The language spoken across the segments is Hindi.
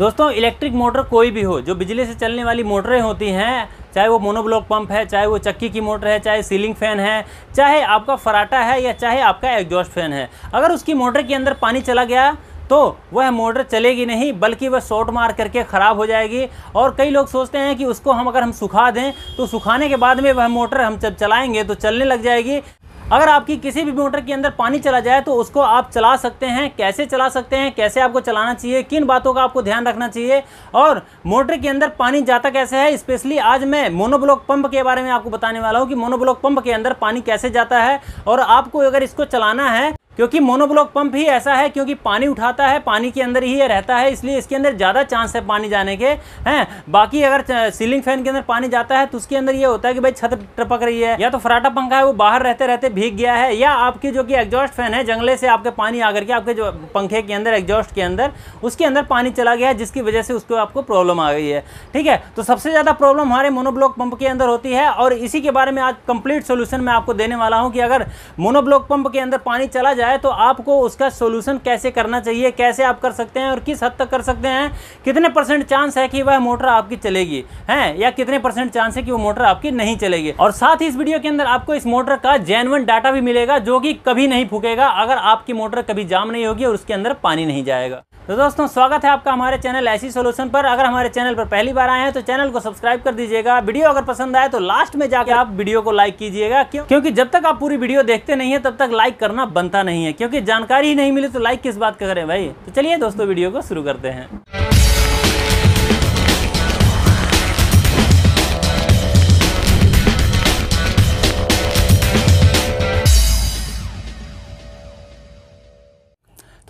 दोस्तों इलेक्ट्रिक मोटर कोई भी हो जो बिजली से चलने वाली मोटरें होती हैं चाहे वो मोनोब्लॉक पंप है चाहे वो चक्की की मोटर है चाहे सीलिंग फैन है चाहे आपका फराटा है या चाहे आपका एग्जॉस्ट फैन है अगर उसकी मोटर के अंदर पानी चला गया तो वह मोटर चलेगी नहीं बल्कि वह शॉर्ट मार करके ख़राब हो जाएगी और कई लोग सोचते हैं कि उसको हम अगर हम सुखा दें तो सुखाने के बाद में वह मोटर हम जब चलाएंगे तो चलने लग जाएगी अगर आपकी किसी भी मोटर के अंदर पानी चला जाए तो उसको आप चला सकते हैं कैसे चला सकते हैं कैसे आपको चलाना चाहिए किन बातों का आपको ध्यान रखना चाहिए और मोटर के अंदर पानी जाता कैसे है स्पेशली आज मैं मोनोब्लॉक पंप के बारे में आपको बताने वाला हूँ कि मोनोब्लॉक पंप के अंदर पानी कैसे जाता है और आपको अगर इसको चलाना है क्योंकि मोनोब्लॉक पंप ही ऐसा है क्योंकि पानी उठाता है पानी के अंदर ही रहता है इसलिए इसके अंदर ज़्यादा चांस है पानी जाने के हैं बाकी अगर सीलिंग फैन के अंदर पानी जाता है तो उसके अंदर ये होता है कि भाई छत टपक रही है या तो फराटा पंखा है वो बाहर रहते रहते भीग गया है या आपके जो कि एग्जॉस्ट फैन है जंगले से आपके पानी आकर के आपके जो पंखे के अंदर एग्जॉस्ट के अंदर उसके अंदर पानी चला गया है जिसकी वजह से उसको आपको प्रॉब्लम आ गई है ठीक है तो सबसे ज़्यादा प्रॉब्लम हमारे मोनोब्लॉक पंप के अंदर होती है और इसी के बारे में आज कंप्लीट सोल्यूशन मैं आपको देने वाला हूँ कि अगर मोनोब्लॉक पंप के अंदर पानी चला जाए तो आपको उसका सोल्यूशन कैसे करना चाहिए कैसे आप कर सकते हैं और किस हद तक कर सकते हैं कितने परसेंट चांस है कि वह मोटर आपकी चलेगी है या कितने परसेंट चांस है कि वो मोटर आपकी नहीं चलेगी और साथ ही इस वीडियो के अंदर आपको इस मोटर का जेनवन डाटा भी मिलेगा जो कि कभी नहीं फूकेगा अगर आपकी मोटर कभी जाम नहीं होगी और उसके अंदर पानी नहीं जाएगा तो दोस्तों स्वागत है आपका हमारे चैनल ऐसी सोल्यूशन पर अगर हमारे चैनल पर पहली बार आए हैं तो चैनल को सब्सक्राइब कर दीजिएगा वीडियो अगर पसंद आए तो लास्ट में जाकर आप वीडियो को लाइक कीजिएगा क्यों क्योंकि जब तक आप पूरी वीडियो देखते नहीं है तब तक लाइक करना बनता नहीं है क्योंकि जानकारी ही नहीं मिली तो लाइक किस बात का करें भाई तो चलिए दोस्तों वीडियो को शुरू करते हैं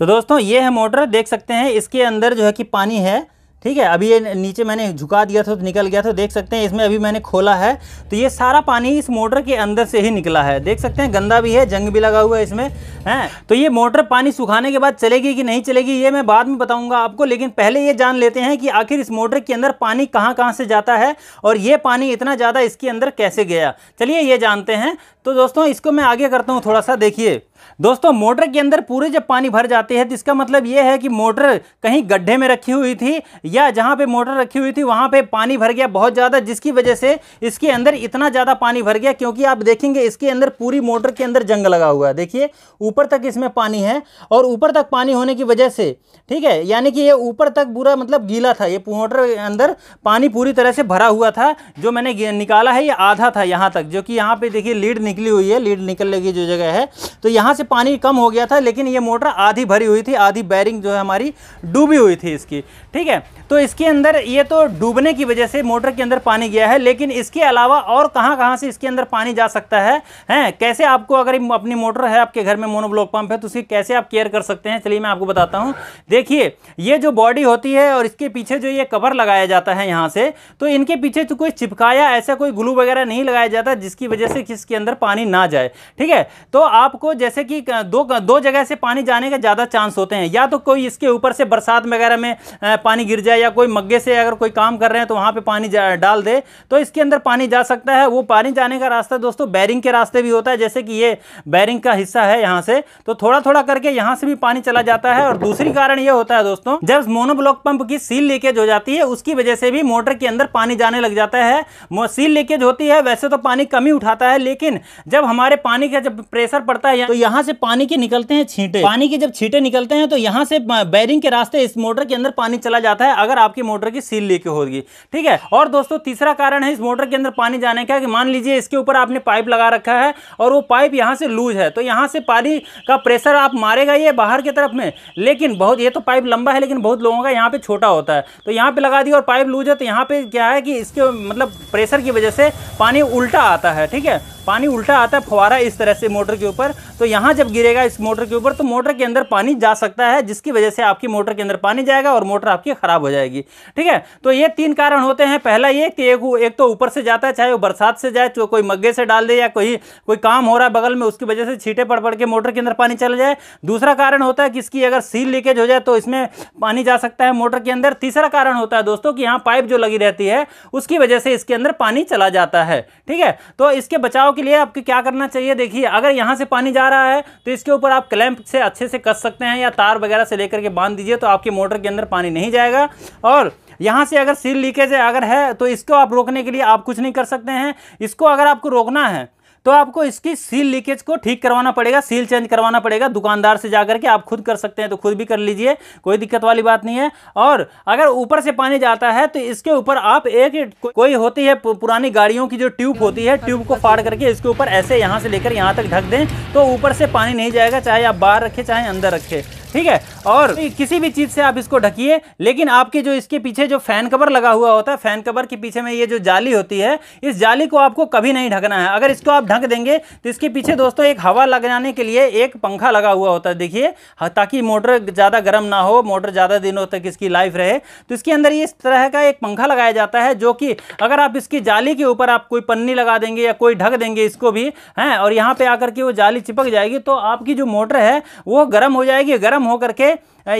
तो दोस्तों ये है मोटर देख सकते हैं इसके अंदर जो है कि पानी है ठीक है अभी ये नीचे मैंने झुका दिया था तो निकल गया था देख सकते हैं इसमें अभी मैंने खोला है तो ये सारा पानी इस मोटर के अंदर से ही निकला है देख सकते हैं गंदा भी है जंग भी लगा हुआ है इसमें हैं तो ये मोटर पानी सुखाने के बाद चलेगी कि नहीं चलेगी ये मैं बाद में बताऊंगा आपको लेकिन पहले ये जान लेते हैं कि आखिर इस मोटर के अंदर पानी कहाँ कहाँ से जाता है और ये पानी इतना ज़्यादा इसके अंदर कैसे गया चलिए ये जानते हैं तो दोस्तों इसको मैं आगे करता हूँ थोड़ा सा देखिए दोस्तों मोटर के अंदर पूरे जब पानी भर जाते हैं तो इसका मतलब ये है कि मोटर कहीं गड्ढे में रखी हुई थी या जहाँ पे मोटर रखी हुई थी वहाँ पे पानी भर गया बहुत ज़्यादा जिसकी वजह से इसके अंदर इतना ज़्यादा पानी भर गया क्योंकि आप देखेंगे इसके अंदर पूरी मोटर के अंदर जंग लगा हुआ है देखिए ऊपर तक इसमें पानी है और ऊपर तक पानी होने की वजह से ठीक है यानी कि ये ऊपर तक पूरा मतलब गीला था ये मोटर के अंदर पानी पूरी तरह से भरा हुआ था जो मैंने निकाला है ये आधा था यहाँ तक जो कि यहाँ पर देखिए लीड निकली हुई है लीड निकलने की जो जगह है तो यहाँ यहाँ से पानी कम हो गया था लेकिन ये मोटर आधी भरी हुई थी आधी बैरिंग जो है हमारी डूबी हुई थी इसकी ठीक है तो इसके अंदर ये तो डूबने की वजह से मोटर के अंदर पानी गया है लेकिन इसके अलावा और कहाँ कहाँ से इसके अंदर पानी जा सकता है हैं कैसे आपको अगर अपनी मोटर है आपके घर में मोनोब्लॉक पंप है तो उसकी कैसे आप केयर कर सकते हैं चलिए मैं आपको बताता हूँ देखिए ये जो बॉडी होती है और इसके पीछे जो ये कवर लगाया जाता है यहाँ से तो इनके पीछे तो कोई चिपकाया ऐसा कोई ग्लू वगैरह नहीं लगाया जाता जिसकी वजह से इसके अंदर पानी ना जाए ठीक है तो आपको जैसे जैसे कि दो दो जगह से पानी जाने के ज़्यादा चांस होते हैं या तो कोई इसके ऊपर से बरसात वगैरह में पानी गिर जाए या कोई मग्गे से अगर कोई काम कर रहे हैं तो वहाँ पर पानी डाल दे तो इसके अंदर पानी जा सकता है वो पानी जाने का रास्ता दोस्तों बैरिंग के रास्ते भी होता है जैसे कि ये बैरिंग का हिस्सा है यहाँ से तो थोड़ा थोड़ा करके यहाँ से भी पानी चला जाता है और दूसरी कारण ये होता है दोस्तों जब मोनोब्लॉक पंप की सील लीकेज हो जाती है उसकी वजह से भी मोटर के अंदर पानी जाने लग जाता है सील लीकेज होती है वैसे तो पानी कम ही उठाता है लेकिन जब हमारे पानी का जब प्रेशर पड़ता है तो यहाँ से पानी के निकलते हैं छींटे पानी के जब छींटे निकलते हैं तो यहाँ से बैरिंग के रास्ते इस मोटर के अंदर पानी चला जाता है अगर आपकी मोटर की सील लीक होगी ठीक है और दोस्तों तीसरा कारण है इस मोटर के अंदर पानी जाने का कि मान लीजिए इसके ऊपर आपने पाइप लगा रखा है और वो पाइप यहाँ से लूज है तो यहाँ से पानी का प्रेशर आप मारेगा ये बाहर की तरफ में लेकिन बहुत ये तो पाइप लंबा है लेकिन बहुत लोगों का यहाँ पे छोटा होता है तो यहाँ पे लगा दिया और पाइप लूज है तो यहाँ पे क्या है कि इसके मतलब प्रेशर की वजह से पानी उल्टा आता है ठीक है पानी उल्टा आता है फुवारा इस तरह से मोटर के ऊपर तो यहाँ यहाँ जब गिरेगा इस मोटर के ऊपर तो मोटर के अंदर पानी जा सकता है जिसकी वजह से आपकी मोटर के अंदर पानी जाएगा और मोटर आपकी ख़राब हो जाएगी ठीक है तो ये तीन कारण होते हैं पहला ये कि एक, एक तो ऊपर से जाता है चाहे वो बरसात से जाए तो कोई मग्गे से डाल दे या कोई कोई काम हो रहा है बगल में उसकी वजह से छीटे पड़ पड़ के मोटर के अंदर पानी चल जाए दूसरा कारण होता है कि इसकी अगर सील लीकेज हो जाए तो इसमें पानी जा सकता है मोटर के अंदर तीसरा कारण होता है दोस्तों कि यहाँ पाइप जो लगी रहती है उसकी वजह से इसके अंदर पानी चला जाता है ठीक है तो इसके बचाव के लिए आपको क्या करना चाहिए देखिए अगर यहाँ से पानी जा रहा है है तो इसके ऊपर आप क्लैंप से अच्छे से कस सकते हैं या तार वगैरह से लेकर के बांध दीजिए तो आपके मोटर के अंदर पानी नहीं जाएगा और यहाँ से अगर सील लीकेज अगर है तो इसको आप रोकने के लिए आप कुछ नहीं कर सकते हैं इसको अगर आपको रोकना है तो आपको इसकी सील लीकेज को ठीक करवाना पड़ेगा सील चेंज करवाना पड़ेगा दुकानदार से जाकर के आप खुद कर सकते हैं तो खुद भी कर लीजिए कोई दिक्कत वाली बात नहीं है और अगर ऊपर से पानी जाता है तो इसके ऊपर आप एक कोई होती है पुरानी गाड़ियों की जो ट्यूब होती है ट्यूब को फाड़ करके इसके ऊपर ऐसे यहाँ से लेकर यहाँ तक ढक दें तो ऊपर से पानी नहीं जाएगा चाहे आप बाहर रखें चाहे अंदर रखें ठीक है और किसी भी चीज़ से आप इसको ढकिए लेकिन आपके जो इसके पीछे जो फैन कवर लगा हुआ होता है फैन कवर के पीछे में ये जो जाली होती है इस जाली को आपको कभी नहीं ढकना है अगर इसको आप ढक देंगे तो इसके पीछे दोस्तों एक हवा लगाने के लिए एक पंखा लगा हुआ होता है देखिए हाँ, ताकि मोटर ज़्यादा गर्म ना हो मोटर ज़्यादा दिनों तक इसकी लाइफ रहे तो इसके अंदर इस तरह का एक पंखा लगाया जाता है जो कि अगर आप इसकी जाली के ऊपर आप कोई पन्नी लगा देंगे या कोई ढक देंगे इसको भी है और यहाँ पर आकर के वो जाली चिपक जाएगी तो आपकी जो मोटर है वो गर्म हो जाएगी गर्म गर्म होकर के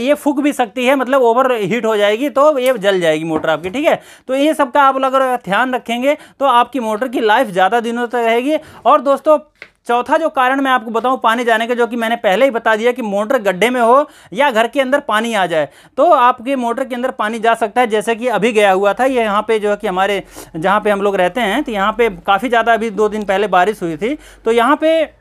ये फूक भी सकती है मतलब ओवर हीट हो जाएगी तो ये जल जाएगी मोटर आपकी ठीक है तो ये सब का आप अगर ध्यान रखेंगे तो आपकी मोटर की लाइफ ज़्यादा दिनों तक रहेगी और दोस्तों चौथा जो कारण मैं आपको बताऊं पानी जाने का जो कि मैंने पहले ही बता दिया कि मोटर गड्ढे में हो या घर के अंदर पानी आ जाए तो आपके मोटर के अंदर पानी जा सकता है जैसे कि अभी गया हुआ था ये यहाँ पे जो है कि हमारे जहाँ पे हम लोग रहते हैं तो यहाँ पे काफ़ी ज़्यादा अभी दो दिन पहले बारिश हुई थी तो यहाँ पर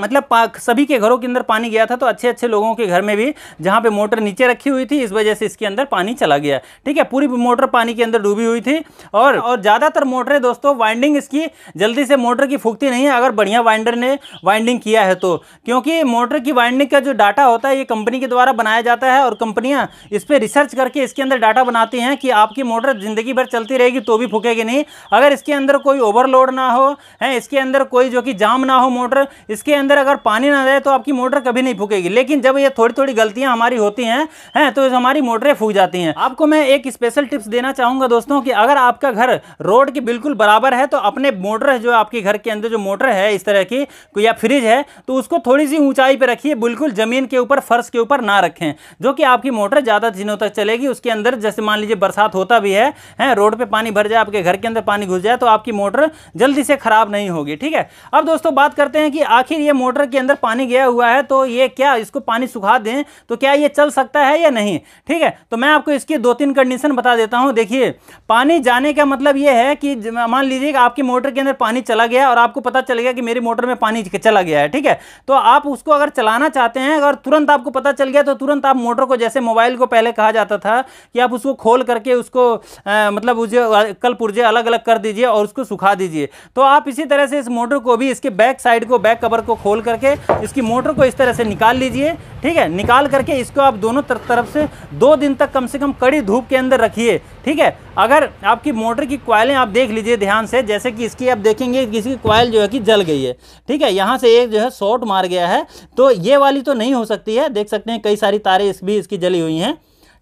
मतलब सभी के घरों के अंदर पानी गया था तो अच्छे अच्छे लोगों के घर में भी जहाँ पे मोटर नीचे रखी हुई थी इस वजह से इसके अंदर पानी चला गया ठीक है पूरी मोटर पानी के अंदर डूबी हुई थी और और ज़्यादातर मोटरें दोस्तों वाइंडिंग इसकी जल्दी से मोटर की फूकती नहीं है अगर बढ़िया वाइंडर ने वाइंडिंग किया है तो क्योंकि मोटर की वाइंडिंग का जो डाटा होता है ये कंपनी के द्वारा बनाया जाता है और कंपनियाँ इस पर रिसर्च करके इसके अंदर डाटा बनाती हैं कि आपकी मोटर ज़िंदगी भर चलती रहेगी तो भी फूकेगी नहीं अगर इसके अंदर कोई ओवरलोड ना हो है इसके अंदर कोई जो कि जाम ना हो मोटर इसके अंदर अंदर अगर पानी ना जाए तो आपकी मोटर कभी नहीं फूकेगी लेकिन जब ये थोड़ी थोड़ी गलतियां हमारी होती हैं हैं तो हमारी मोटरें फूक जाती हैं आपको मैं एक स्पेशल टिप्स देना चाहूंगा दोस्तों कि अगर आपका घर रोड के बिल्कुल बराबर है तो अपने मोटर जो आपके घर के अंदर जो मोटर है इस तरह की या फ्रिज है तो उसको थोड़ी सी ऊंचाई पर रखिए बिल्कुल ज़मीन के ऊपर फर्श के ऊपर ना रखें जो कि आपकी मोटर ज़्यादा दिनों तक चलेगी उसके अंदर जैसे मान लीजिए बरसात होता भी है रोड पर पानी भर जाए आपके घर के अंदर पानी घुस जाए तो आपकी मोटर जल्दी से ख़राब नहीं होगी ठीक है अब दोस्तों बात करते हैं कि आखिर ये मोटर के अंदर पानी गया हुआ है तो ये क्या इसको पानी सुखा दें तो क्या ये चल सकता है या नहीं ठीक है तो मैं आपको इसकी दो तीन कंडीशन बता देता हूँ देखिए पानी जाने का मतलब ये है कि मान लीजिए कि आपकी मोटर के अंदर पानी चला गया और आपको पता चल गया कि मेरी मोटर में पानी चला गया है ठीक है तो आप उसको अगर चलाना चाहते हैं अगर तुरंत आपको पता चल गया तो तुरंत आप मोटर को जैसे मोबाइल को पहले कहा जाता था कि आप उसको खोल करके उसको मतलब उसे कल पुर्जे अलग अलग कर दीजिए और उसको सुखा दीजिए तो आप इसी तरह से इस मोटर को भी इसके बैक साइड को बैक कवर को खोल करके इसकी मोटर को इस तरह से निकाल लीजिए ठीक है निकाल करके इसको आप दोनों तरफ से दो दिन तक कम से कम कड़ी धूप के अंदर रखिए ठीक है अगर आपकी मोटर की क्वाइलें आप देख लीजिए ध्यान से जैसे कि इसकी आप देखेंगे किसी क्वाइल जो है कि जल गई है ठीक है यहाँ से एक जो है शॉर्ट मार गया है तो ये वाली तो नहीं हो सकती है देख सकते हैं कई सारी तारें इस भी इसकी जली हुई हैं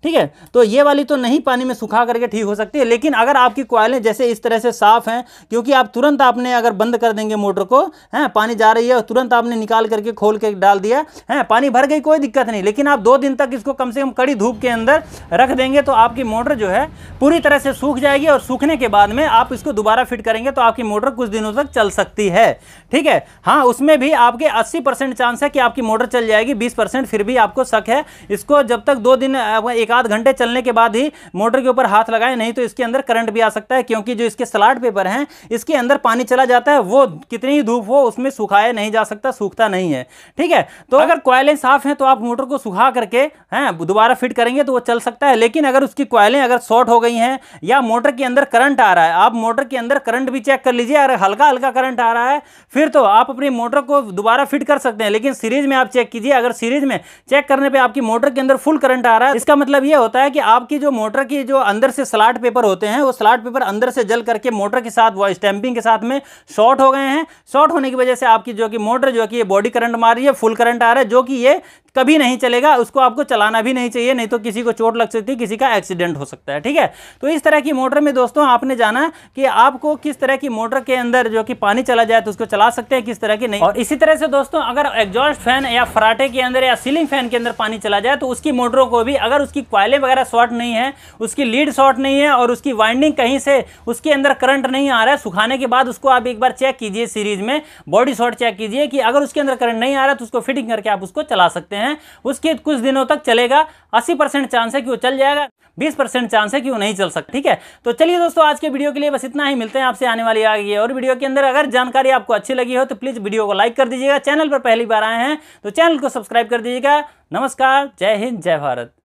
ठीक है तो ये वाली तो नहीं पानी में सुखा करके ठीक हो सकती है लेकिन अगर आपकी कोयलें जैसे इस तरह से साफ़ हैं क्योंकि आप तुरंत आपने अगर बंद कर देंगे मोटर को है पानी जा रही है और तुरंत आपने निकाल करके खोल के डाल दिया है पानी भर गई कोई दिक्कत नहीं लेकिन आप दो दिन तक इसको कम से कम कड़ी धूप के अंदर रख देंगे तो आपकी मोटर जो है पूरी तरह से सूख जाएगी और सूखने के बाद में आप इसको दोबारा फिट करेंगे तो आपकी मोटर कुछ दिनों तक चल सकती है ठीक है हाँ उसमें भी आपके 80 परसेंट चांस है कि आपकी मोटर चल जाएगी 20 परसेंट फिर भी आपको शक है इसको जब तक दो दिन एक आध घंटे चलने के बाद ही मोटर के ऊपर हाथ लगाएं नहीं तो इसके अंदर करंट भी आ सकता है क्योंकि जो इसके सलाड पेपर हैं इसके अंदर पानी चला जाता है वो कितनी धूप हो उसमें सुखाया नहीं जा सकता सूखता नहीं है ठीक है तो अगर कोयलें साफ हैं तो आप मोटर को सुखा करके हैं दोबारा फिट करेंगे तो वो चल सकता है लेकिन अगर उसकी कोयलें अगर शॉर्ट हो गई हैं या मोटर के अंदर करंट आ रहा है आप मोटर के अंदर करंट भी चेक कर लीजिए अगर हल्का हल्का करंट आ रहा है फिर तो आप अपनी मोटर को दोबारा फिट कर सकते हैं लेकिन सीरीज में आप चेक कीजिए अगर सीरीज में चेक करने पर आपकी मोटर के अंदर फुल करंट आ रहा है इसका मतलब ये होता है कि आपकी जो मोटर की जो अंदर से स्लाट पेपर होते हैं वो स्लाट पेपर अंदर से जल करके मोटर के साथ वो स्टैम्पिंग के साथ में शॉर्ट हो गए हैं शॉर्ट होने की वजह से आपकी जो कि मोटर जो कि ये बॉडी करंट मार रही है फुल करंट आ रहा है जो कि ये कभी नहीं चलेगा उसको आपको चलाना भी नहीं चाहिए नहीं तो किसी को चोट लग सकती है किसी का एक्सीडेंट हो सकता है ठीक है तो इस तरह की मोटर में दोस्तों आपने जाना कि आपको किस तरह की मोटर के अंदर जो कि पानी चला जाए तो उसको चला सकते हैं किस तरह की नहीं और इसी तरह से दोस्तों अगर एग्जॉस्ट फैन या फराटे के अंदर या सीलिंग फैन के अंदर पानी चला जाए तो उसकी मोटरों को भी अगर उसकी क्वाइलें वगैरह शॉर्ट नहीं है उसकी लीड शॉर्ट नहीं है और उसकी वाइंडिंग कहीं से उसके अंदर करंट नहीं आ रहा है सुखाने के बाद उसको आप एक बार चेक कीजिए सीरीज में बॉडी शॉर्ट चेक कीजिए कि अगर उसके अंदर करंट नहीं आ रहा तो उसको फिटिंग करके आप उसको चला सकते हैं हैं उसके कुछ दिनों तक चलेगा अस्सी परसेंट चांस है कि वो चल जाएगा बीस परसेंट चांस है कि वो नहीं चल सकता ठीक है तो चलिए दोस्तों आज के वीडियो के लिए बस इतना ही मिलते हैं आपसे आने वाली आगे और वीडियो के अंदर अगर जानकारी आपको अच्छी लगी हो तो प्लीज़ वीडियो को लाइक कर दीजिएगा चैनल पर पहली बार आए हैं तो चैनल को सब्सक्राइब कर दीजिएगा नमस्कार जय हिंद जय भारत